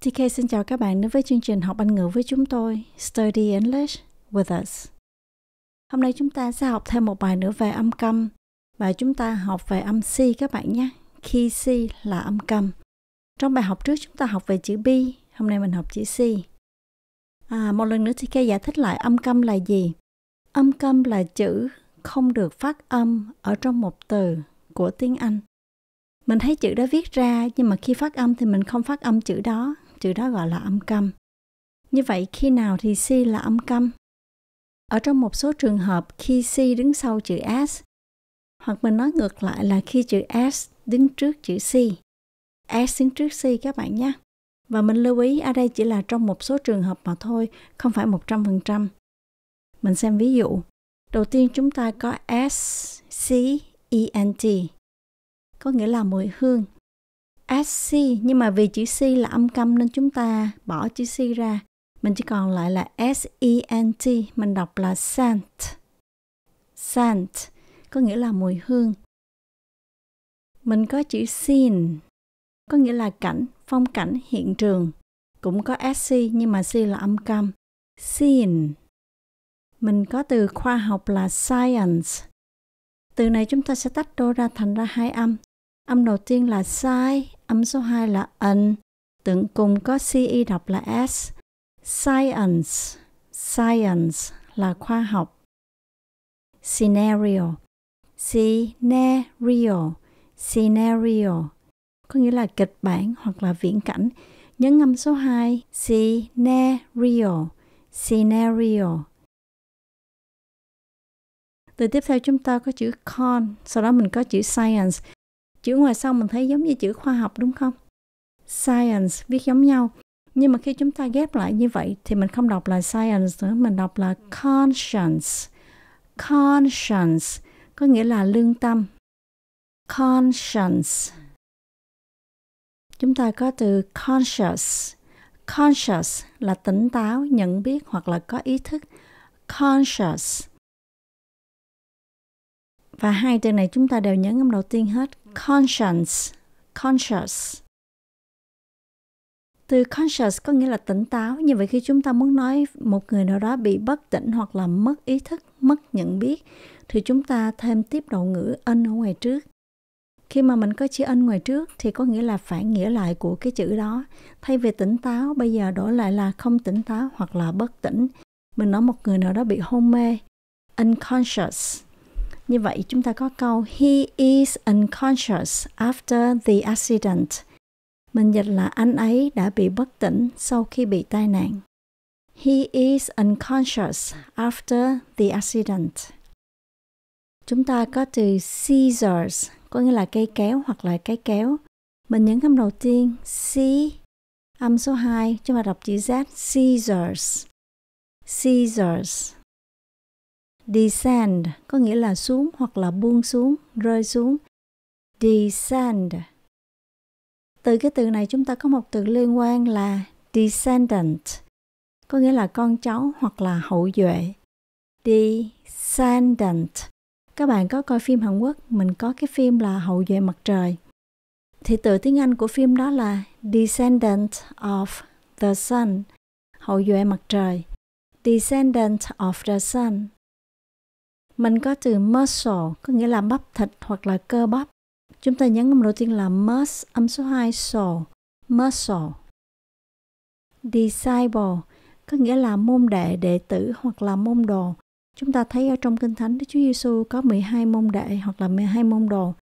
TK xin chào các bạn đến với chương trình học Anh ngữ với chúng tôi Study English with us. Hôm nay chúng ta sẽ học thêm một bài nữa về âm câm và chúng ta học về âm c các bạn nhé. Khi c là âm câm. Trong bài học trước chúng ta học về chữ b. hôm nay mình học chữ c. À, một lần nữa TK giải thích lại âm câm là gì. Âm câm là chữ không được phát âm ở trong một từ của tiếng Anh mình thấy chữ đó viết ra nhưng mà khi phát âm thì mình không phát âm chữ đó chữ đó gọi là âm câm. Như vậy khi nào thì si là âm câm? Ở trong một số trường hợp khi si đứng sau chữ s, hoặc mình nói ngược lại là khi chữ s đứng trước chữ si. S đứng trước si các bạn nhé. Và mình lưu ý ở đây chỉ là trong một số trường hợp mà thôi, không phải 100%. Mình xem ví dụ. Đầu tiên chúng ta có S, C, E, N, T. Có nghĩa là mùi hương SC nhưng mà vì chữ C là âm câm nên chúng ta bỏ chữ C ra. Mình chỉ còn lại là S-E-N-T, mình đọc là scent. Scent có nghĩa là mùi hương. Mình có chữ scene có nghĩa là cảnh, phong cảnh, hiện trường. Cũng có SC nhưng mà C là âm câm. Scene. Mình có từ khoa học là science. Từ này chúng ta sẽ tách đôi ra thành ra hai âm Âm đầu tiên là sai, âm số 2 là ẩn, tượng cùng có CE đọc là S. Science, science là khoa học. Scenario, scenario, scenario có nghĩa là kịch bản hoặc là viễn cảnh. Nhấn âm số 2, scenario, scenario. Từ tiếp theo chúng ta có chữ con, sau đó mình có chữ science chữ ngoài sau mình thấy giống như chữ khoa học đúng không science viết giống nhau nhưng mà khi chúng ta ghép lại như vậy thì mình không đọc là science nữa mình đọc là conscience conscience có nghĩa là lương tâm conscience chúng ta có từ conscious conscious là tỉnh táo nhận biết hoặc là có ý thức conscious và hai từ này chúng ta đều nhấn âm đầu tiên hết ừ. conscience conscious từ conscious có nghĩa là tỉnh táo như vậy khi chúng ta muốn nói một người nào đó bị bất tỉnh hoặc là mất ý thức mất nhận biết thì chúng ta thêm tiếp đầu ngữ ân ở ngoài trước khi mà mình có chữ ân ngoài trước thì có nghĩa là phản nghĩa lại của cái chữ đó thay vì tỉnh táo bây giờ đổi lại là không tỉnh táo hoặc là bất tỉnh mình nói một người nào đó bị hôn mê unconscious như vậy chúng ta có câu He is unconscious after the accident. Mình dịch là anh ấy đã bị bất tỉnh sau khi bị tai nạn. He is unconscious after the accident. Chúng ta có từ scissors, có nghĩa là cây kéo hoặc là cái kéo. Mình nhấn âm đầu tiên C, âm số 2, chúng ta đọc chữ Z, scissors. Scissors Descend có nghĩa là xuống hoặc là buông xuống, rơi xuống. Descend. Từ cái từ này chúng ta có một từ liên quan là descendant, có nghĩa là con cháu hoặc là hậu duệ. Descendant. Các bạn có coi phim Hàn Quốc, mình có cái phim là Hậu duệ mặt trời. Thì từ tiếng Anh của phim đó là Descendant of the Sun, hậu duệ mặt trời. Descendant of the Sun mình có từ muscle, có nghĩa là bắp thịt hoặc là cơ bắp. Chúng ta nhấn âm đầu tiên là mus, âm số 2 so, muscle. Disciple, có nghĩa là môn đệ, đệ tử hoặc là môn đồ. Chúng ta thấy ở trong Kinh Thánh Đức Chúa Giêsu có 12 môn đệ hoặc là 12 môn đồ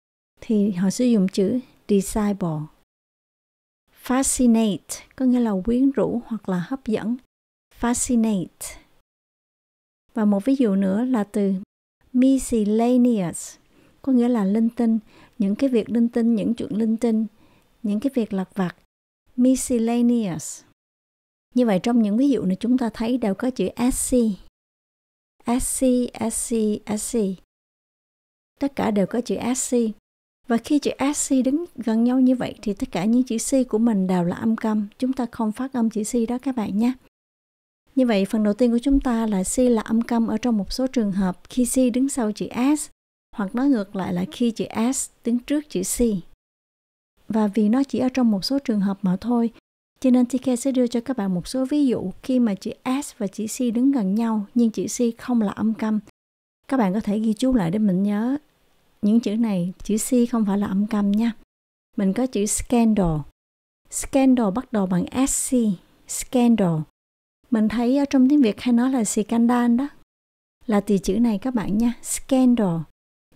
thì họ sử dụng chữ disciple. Fascinate có nghĩa là quyến rũ hoặc là hấp dẫn. Fascinate. Và một ví dụ nữa là từ miscellaneous có nghĩa là linh tinh những cái việc linh tinh những chuyện linh tinh những cái việc lặt vặt miscellaneous như vậy trong những ví dụ này chúng ta thấy đều có chữ sc sc sc sc tất cả đều có chữ sc và khi chữ sc đứng gần nhau như vậy thì tất cả những chữ c của mình đều là âm câm chúng ta không phát âm chữ c đó các bạn nhé như vậy, phần đầu tiên của chúng ta là C là âm câm ở trong một số trường hợp khi C đứng sau chữ S, hoặc nói ngược lại là khi chữ S đứng trước chữ C. Và vì nó chỉ ở trong một số trường hợp mà thôi, cho nên TK sẽ đưa cho các bạn một số ví dụ khi mà chữ S và chữ C đứng gần nhau nhưng chữ C không là âm câm. Các bạn có thể ghi chú lại để mình nhớ những chữ này, chữ C không phải là âm câm nha. Mình có chữ scandal. Scandal bắt đầu bằng SC, scandal mình thấy ờ, trong tiếng việt hay nói là scandal đó là từ chữ này các bạn nha scandal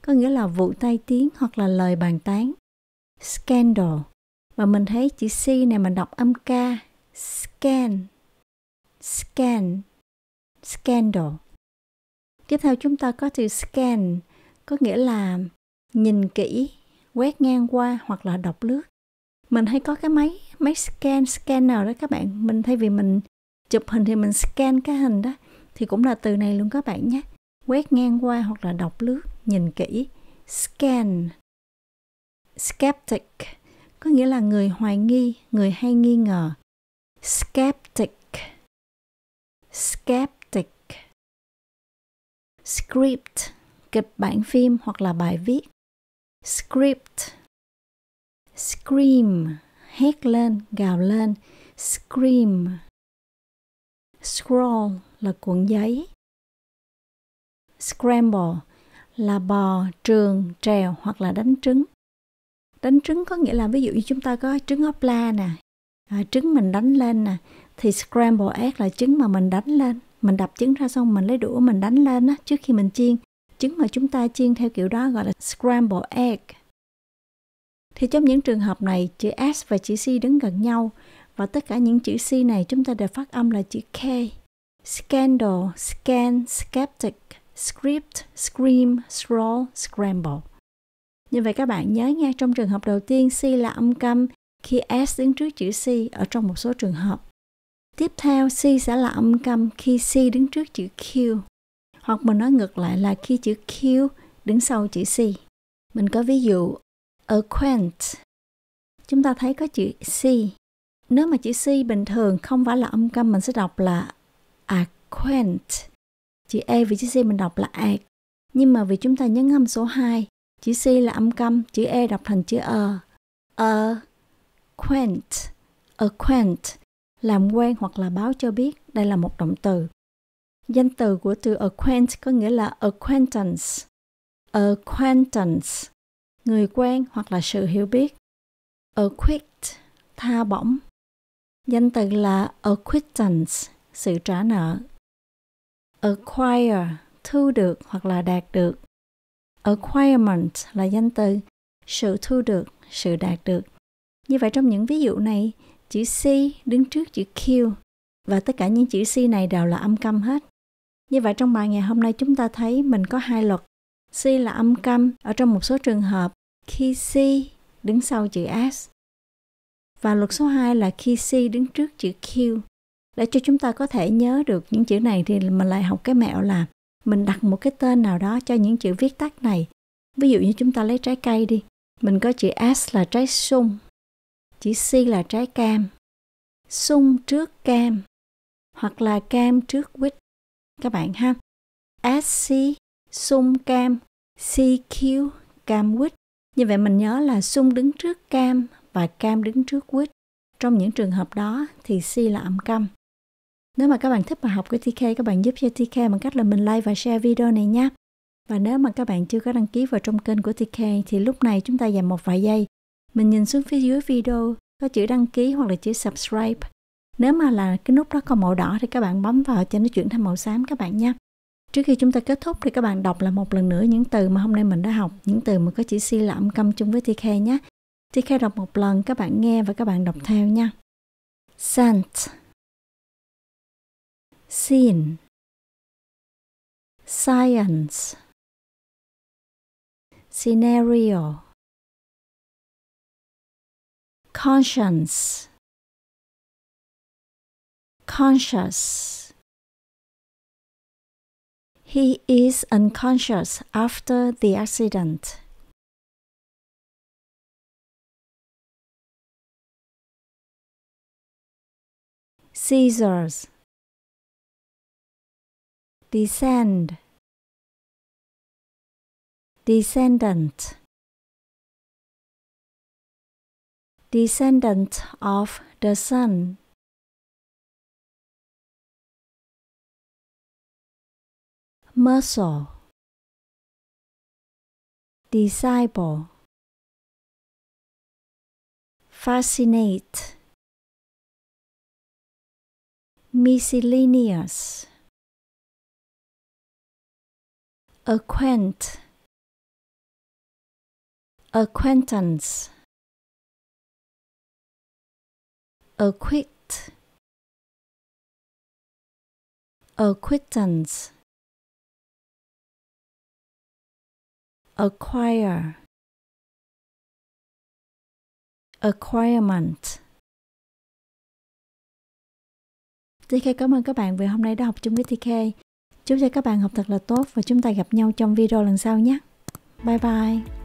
có nghĩa là vụ tai tiếng hoặc là lời bàn tán scandal và mình thấy chữ c này mình đọc âm ca scan scan scandal tiếp theo chúng ta có từ scan có nghĩa là nhìn kỹ quét ngang qua hoặc là đọc lướt mình hay có cái máy máy scan scanner đó các bạn mình thay vì mình chụp hình thì mình scan cái hình đó thì cũng là từ này luôn các bạn nhé quét ngang qua hoặc là đọc lướt nhìn kỹ scan skeptic có nghĩa là người hoài nghi người hay nghi ngờ skeptic skeptic script kịch bản phim hoặc là bài viết script scream hét lên gào lên scream Scroll là cuộn giấy. Scramble là bò, trường, trèo hoặc là đánh trứng. Đánh trứng có nghĩa là ví dụ như chúng ta có trứng ốp la nè, à, trứng mình đánh lên nè, thì scramble egg là trứng mà mình đánh lên. Mình đập trứng ra xong mình lấy đũa mình đánh lên á, trước khi mình chiên. Trứng mà chúng ta chiên theo kiểu đó gọi là scramble egg. Thì trong những trường hợp này, chữ S và chữ C đứng gần nhau và tất cả những chữ C này chúng ta đều phát âm là chữ K. Scandal, scan, skeptic, script, scream, scroll, scramble. Như vậy các bạn nhớ nha, trong trường hợp đầu tiên C là âm câm khi S đứng trước chữ C ở trong một số trường hợp. Tiếp theo C sẽ là âm câm khi C đứng trước chữ Q. Hoặc mình nói ngược lại là khi chữ Q đứng sau chữ C. Mình có ví dụ acquaint. Chúng ta thấy có chữ C nếu mà chữ C bình thường không phải là âm câm mình sẽ đọc là acquaint. Chữ E vì chữ C mình đọc là ac. Nhưng mà vì chúng ta nhấn âm số 2, chữ C là âm câm, chữ E đọc thành chữ ờ. Ờ, quaint, acquaint, làm quen hoặc là báo cho biết, đây là một động từ. Danh từ của từ acquaint có nghĩa là acquaintance. Acquaintance, người quen hoặc là sự hiểu biết. Acquit, tha bổng, Danh từ là acquittance, sự trả nợ. Acquire, thu được hoặc là đạt được. Acquirement là danh từ, sự thu được, sự đạt được. Như vậy trong những ví dụ này, chữ C đứng trước chữ Q và tất cả những chữ C này đều là âm câm hết. Như vậy trong bài ngày hôm nay chúng ta thấy mình có hai luật. C là âm câm ở trong một số trường hợp khi C đứng sau chữ S và luật số 2 là khi C đứng trước chữ Q để cho chúng ta có thể nhớ được những chữ này thì mình lại học cái mẹo là mình đặt một cái tên nào đó cho những chữ viết tắt này. Ví dụ như chúng ta lấy trái cây đi, mình có chữ S là trái sung, chữ C là trái cam, sung trước cam hoặc là cam trước quýt các bạn ha. SC sung cam, CQ cam quýt. Như vậy mình nhớ là sung đứng trước cam và cam đứng trước quýt. Trong những trường hợp đó thì si là âm câm. Nếu mà các bạn thích bài học của TK, các bạn giúp cho TK bằng cách là mình like và share video này nhé. Và nếu mà các bạn chưa có đăng ký vào trong kênh của TK thì lúc này chúng ta dành một vài giây. Mình nhìn xuống phía dưới video có chữ đăng ký hoặc là chữ subscribe. Nếu mà là cái nút đó có màu đỏ thì các bạn bấm vào cho nó chuyển thành màu xám các bạn nhé. Trước khi chúng ta kết thúc thì các bạn đọc lại một lần nữa những từ mà hôm nay mình đã học, những từ mà có chữ C là âm câm chung với TK nhé. Thì Kha đọc một lần các bạn nghe và các bạn đọc ừ. theo nha. Sant Seen Science Scenario Conscience Conscious He is unconscious after the accident. scissors descend descendant descendant of the sun muscle disciple fascinate miscellaneous acquaint acquaintance acquit acquittance acquire acquirement TK cảm ơn các bạn vì hôm nay đã học chung với TK. Chúc cho các bạn học thật là tốt và chúng ta gặp nhau trong video lần sau nhé. Bye bye!